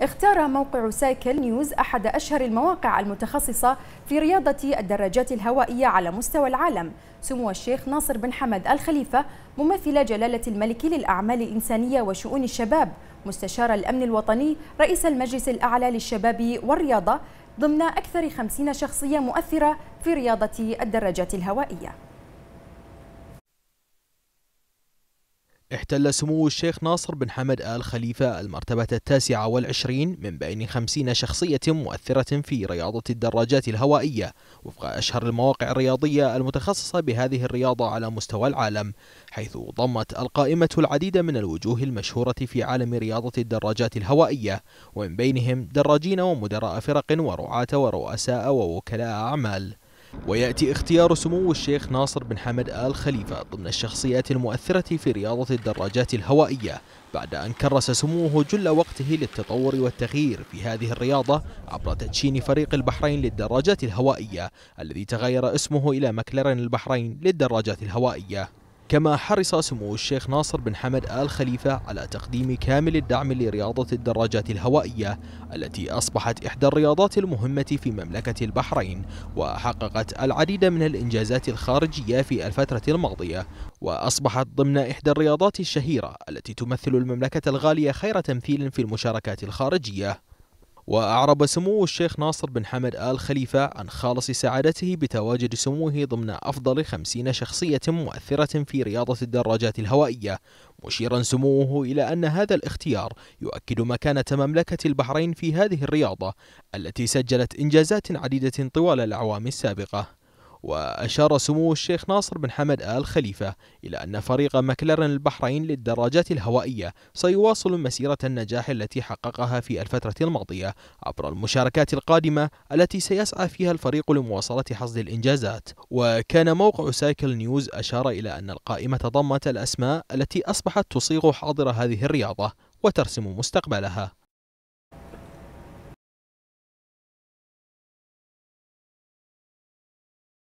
اختار موقع سايكل نيوز أحد أشهر المواقع المتخصصة في رياضة الدراجات الهوائية على مستوى العالم سمو الشيخ ناصر بن حمد الخليفة ممثل جلالة الملك للأعمال الإنسانية وشؤون الشباب مستشار الأمن الوطني رئيس المجلس الأعلى للشباب والرياضة ضمن أكثر خمسين شخصية مؤثرة في رياضة الدراجات الهوائية احتل سمو الشيخ ناصر بن حمد آل خليفة المرتبة التاسعة والعشرين من بين خمسين شخصية مؤثرة في رياضة الدراجات الهوائية وفق أشهر المواقع الرياضية المتخصصة بهذه الرياضة على مستوى العالم حيث ضمت القائمة العديد من الوجوه المشهورة في عالم رياضة الدراجات الهوائية ومن بينهم دراجين ومدراء فرق ورعاة ورؤساء ووكلاء أعمال ويأتي اختيار سمو الشيخ ناصر بن حمد آل خليفة ضمن الشخصيات المؤثرة في رياضة الدراجات الهوائية بعد أن كرس سموه جل وقته للتطور والتغيير في هذه الرياضة عبر تدشين فريق البحرين للدراجات الهوائية الذي تغير اسمه إلى مكلرن البحرين للدراجات الهوائية كما حرص سمو الشيخ ناصر بن حمد آل خليفة على تقديم كامل الدعم لرياضة الدراجات الهوائية التي أصبحت إحدى الرياضات المهمة في مملكة البحرين وحققت العديد من الإنجازات الخارجية في الفترة الماضية وأصبحت ضمن إحدى الرياضات الشهيرة التي تمثل المملكة الغالية خير تمثيل في المشاركات الخارجية وأعرب سمو الشيخ ناصر بن حمد آل خليفة عن خالص سعادته بتواجد سموه ضمن أفضل خمسين شخصية مؤثرة في رياضة الدراجات الهوائية مشيرا سموه إلى أن هذا الاختيار يؤكد مكانة مملكة البحرين في هذه الرياضة التي سجلت إنجازات عديدة طوال الأعوام السابقة وأشار سمو الشيخ ناصر بن حمد آل خليفة إلى أن فريق مكلارن البحرين للدراجات الهوائية سيواصل مسيرة النجاح التي حققها في الفترة الماضية عبر المشاركات القادمة التي سيسعى فيها الفريق لمواصلة حصد الإنجازات وكان موقع سايكل نيوز أشار إلى أن القائمة ضمت الأسماء التي أصبحت تصيغ حاضر هذه الرياضة وترسم مستقبلها